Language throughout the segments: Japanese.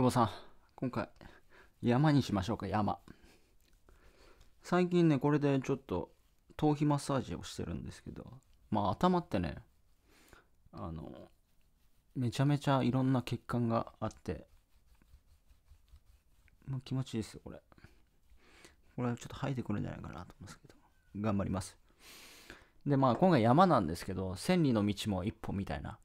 久保さん、今回、山にしましょうか、山。最近ね、これでちょっと、頭皮マッサージをしてるんですけど、まあ、頭ってね、あの、めちゃめちゃいろんな血管があって、もう気持ちいいですよ、これ。これはちょっと生えてくるんじゃないかなと思うんですけど、頑張ります。で、まあ、今回山なんですけど、千里の道も一歩みたいな、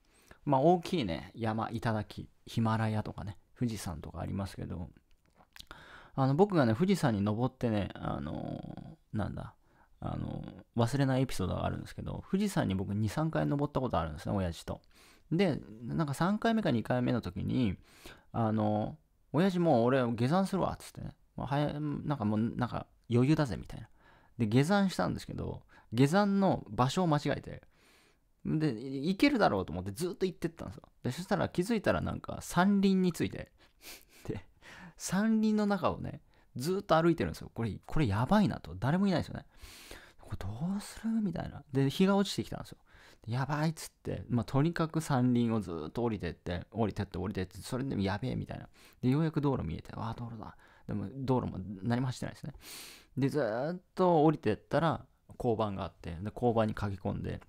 まあ、大きいね、山、頂ヒマラヤとかね、富士山とかありますけど、あの、僕がね、富士山に登ってね、あのなんだ、あの忘れないエピソードがあるんですけど、富士山に僕2、3回登ったことあるんですね、親父と。で、なんか3回目か2回目の時に、あの親父もう俺下山するわ、っつってね。早なんかもう、なんか余裕だぜ、みたいな。で、下山したんですけど、下山の場所を間違えて、で、行けるだろうと思ってずっと行ってったんですよ。で、そしたら気づいたらなんか山林について、山林の中をね、ずっと歩いてるんですよ。これ、これやばいなと。誰もいないですよね。これどうするみたいな。で、日が落ちてきたんですよ。やばいっつって、まあ、とにかく山林をずっと降りてって、降りてって降りてって、それでもやべえみたいな。で、ようやく道路見えて、わあ、道路だ。でも、道路も何も走ってないですね。で、ずっと降りてったら、交番があって、で、交番に駆け込んで、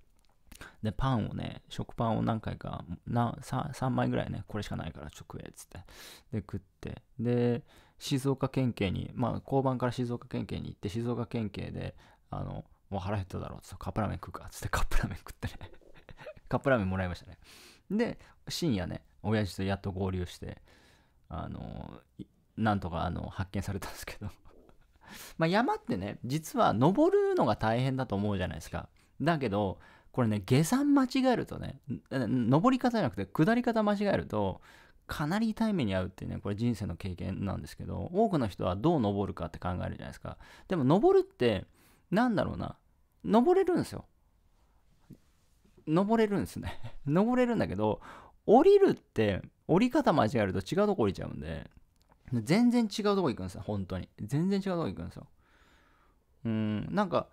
で、パンをね、食パンを何回か、な 3, 3枚ぐらいね、これしかないから営っつって。で、食って。で、静岡県警に、まあ、交番から静岡県警に行って、静岡県警で、あの、もう腹減っただろう、つって、カップラーメン食うか、っつってカップラーメン食ってね カップラーメンもらいましたね。で、深夜ね、親父とやっと合流して、あの、なんとかあの発見されたんですけど ま山ってね、実は登るのが大変だと思うじゃないですか。だけど、これね、下山間違えるとね、登り方じゃなくて下り方間違えると、かなり痛い目に遭うっていうね、これ人生の経験なんですけど、多くの人はどう登るかって考えるじゃないですか。でも登るって、なんだろうな、登れるんですよ。登れるんですね。登れるんだけど、降りるって、降り方間違えると違うとこ降りちゃうんで、全然違うとこ行くんですよ、本当に。全然違うとこ行くんですよ。うん、なんか、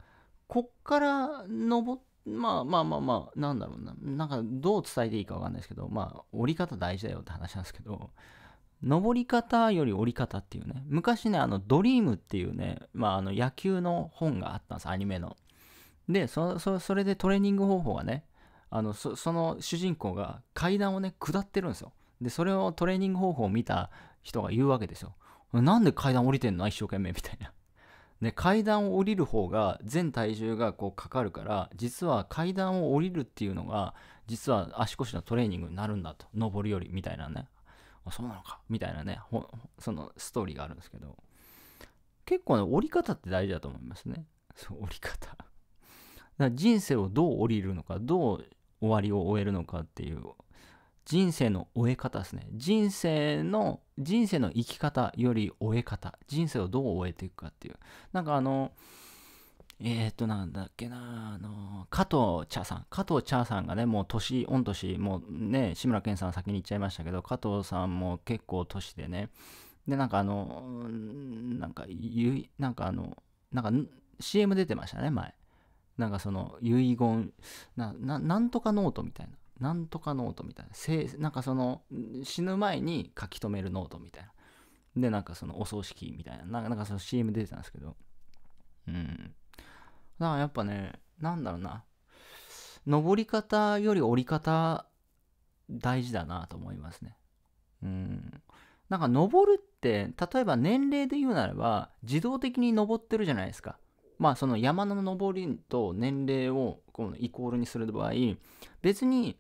こっから登っまあまあまあまあ、なんだろうな。なんかどう伝えていいかわかんないですけど、まあ、折り方大事だよって話なんですけど、登り方より折り方っていうね、昔ね、あの、ドリームっていうね、まあ、あの、野球の本があったんです、アニメの。で、そ、そそれでトレーニング方法がね、あのそ、その主人公が階段をね、下ってるんですよ。で、それをトレーニング方法を見た人が言うわけですよ。なんで階段降りてんの一生懸命みたいな。で階段を降りる方が全体重がこうかかるから実は階段を降りるっていうのが実は足腰のトレーニングになるんだと上るよりみたいなねあそうなのかみたいなねそのストーリーがあるんですけど結構ね降り方って大事だと思いますねそう降り方だ人生をどう降りるのかどう終わりを終えるのかっていう人生の終え方ですね人生の人生の生き方より終え方人生をどう終えていくかっていうなんかあのえー、っとなんだっけなあの加藤茶さん加藤茶さんがねもう年御年もうね志村けんさん先に行っちゃいましたけど加藤さんも結構年でねでなんかあのなんかゆなんかあのなんか CM 出てましたね前なんかその遺言ななんとかノートみたいななんとかノートみたいなせなんかその死ぬ前に書き留めるノートみたいなでなんかそのお葬式みたいななんかその CM 出てたんですけどうんだからやっぱねなんだろうな登り方より降り方大事だなと思いますねうんなんか登るって例えば年齢で言うならば自動的に登ってるじゃないですかまあその山の登りと年齢をこのイコールにする場合別に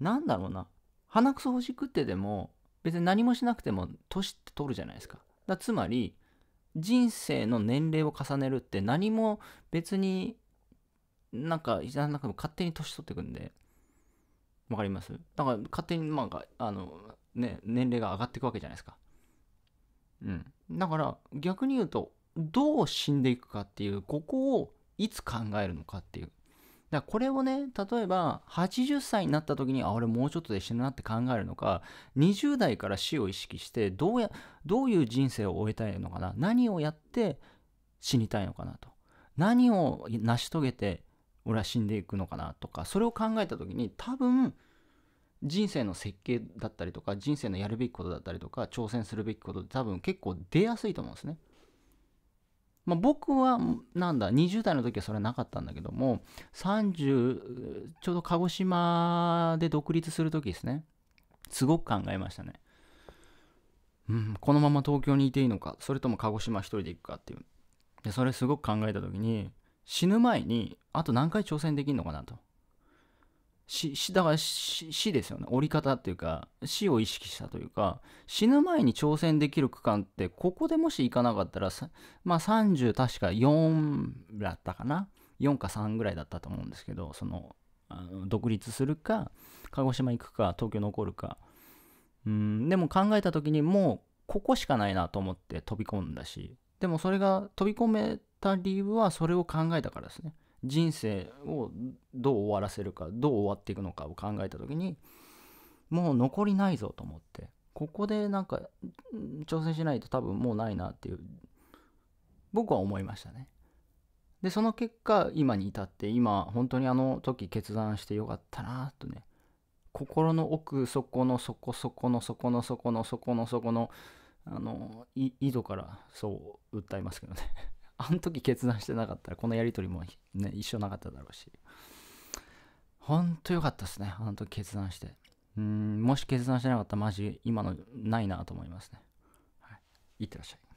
なんだろうな鼻くそほじくってでも別に何もしなくても年って取るじゃないですかだつまり人生の年齢を重ねるって何も別になんかなんか勝手に年取ってくんでわかりますだから勝手にまあ、かあのね年齢が上がっていくわけじゃないですかうんだから逆に言うとどう死んでいくかっていうここをいつ考えるのかっていうだこれをね、例えば80歳になった時に、あ、俺もうちょっとで死ぬなって考えるのか、20代から死を意識して、どうや、どういう人生を終えたいのかな、何をやって死にたいのかなと。何を成し遂げて、俺は死んでいくのかなとか、それを考えた時に、多分、人生の設計だったりとか、人生のやるべきことだったりとか、挑戦するべきことって多分結構出やすいと思うんですね。まあ、僕はなんだ20代の時はそれはなかったんだけども30ちょうど鹿児島で独立する時ですねすごく考えましたね、うん、このまま東京にいていいのかそれとも鹿児島一人で行くかっていうでそれすごく考えた時に死ぬ前にあと何回挑戦できるのかなと死、死、だから死ですよね。折り方っていうか、死を意識したというか、死ぬ前に挑戦できる区間って、ここでもし行かなかったら、まあ30確か4だったかな。4か3ぐらいだったと思うんですけど、その、あの独立するか、鹿児島行くか、東京残るか。うん、でも考えた時にもう、ここしかないなと思って飛び込んだし、でもそれが飛び込めた理由はそれを考えたからですね。人生をどう終わらせるかどう終わっていくのかを考えた時にもう残りないぞと思ってここでなんか挑戦しないと多分もうないなっていう僕は思いましたねでその結果今に至って今本当にあの時決断してよかったなとね心の奥底の底底の底の底の底の底の底のあの井戸からそう訴えますけどねあの時決断してなかったらこのやり取りも、ね、一緒なかっただろうしほんとよかったですねあの時決断してうんもし決断してなかったらマジ今のないなと思いますね、はい、いってらっしゃい